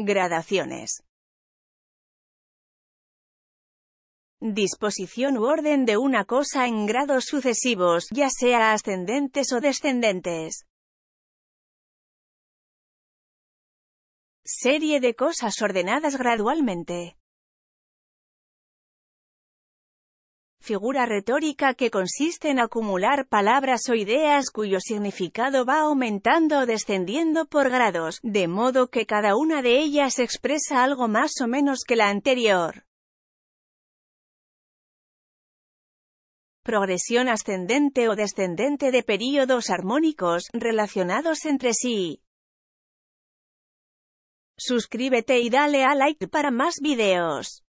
Gradaciones. Disposición u orden de una cosa en grados sucesivos, ya sea ascendentes o descendentes. Serie de cosas ordenadas gradualmente. figura retórica que consiste en acumular palabras o ideas cuyo significado va aumentando o descendiendo por grados, de modo que cada una de ellas expresa algo más o menos que la anterior. Progresión ascendente o descendente de períodos armónicos, relacionados entre sí. Suscríbete y dale a like para más videos.